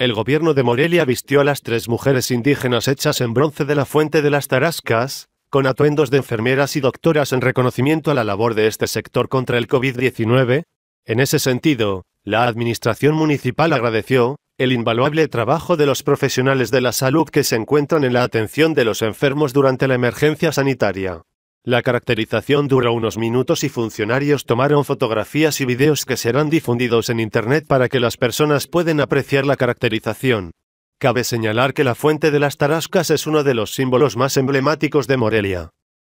El gobierno de Morelia vistió a las tres mujeres indígenas hechas en bronce de la Fuente de las Tarascas, con atuendos de enfermeras y doctoras en reconocimiento a la labor de este sector contra el COVID-19. En ese sentido, la Administración Municipal agradeció el invaluable trabajo de los profesionales de la salud que se encuentran en la atención de los enfermos durante la emergencia sanitaria. La caracterización duró unos minutos y funcionarios tomaron fotografías y videos que serán difundidos en Internet para que las personas puedan apreciar la caracterización. Cabe señalar que la fuente de las tarascas es uno de los símbolos más emblemáticos de Morelia.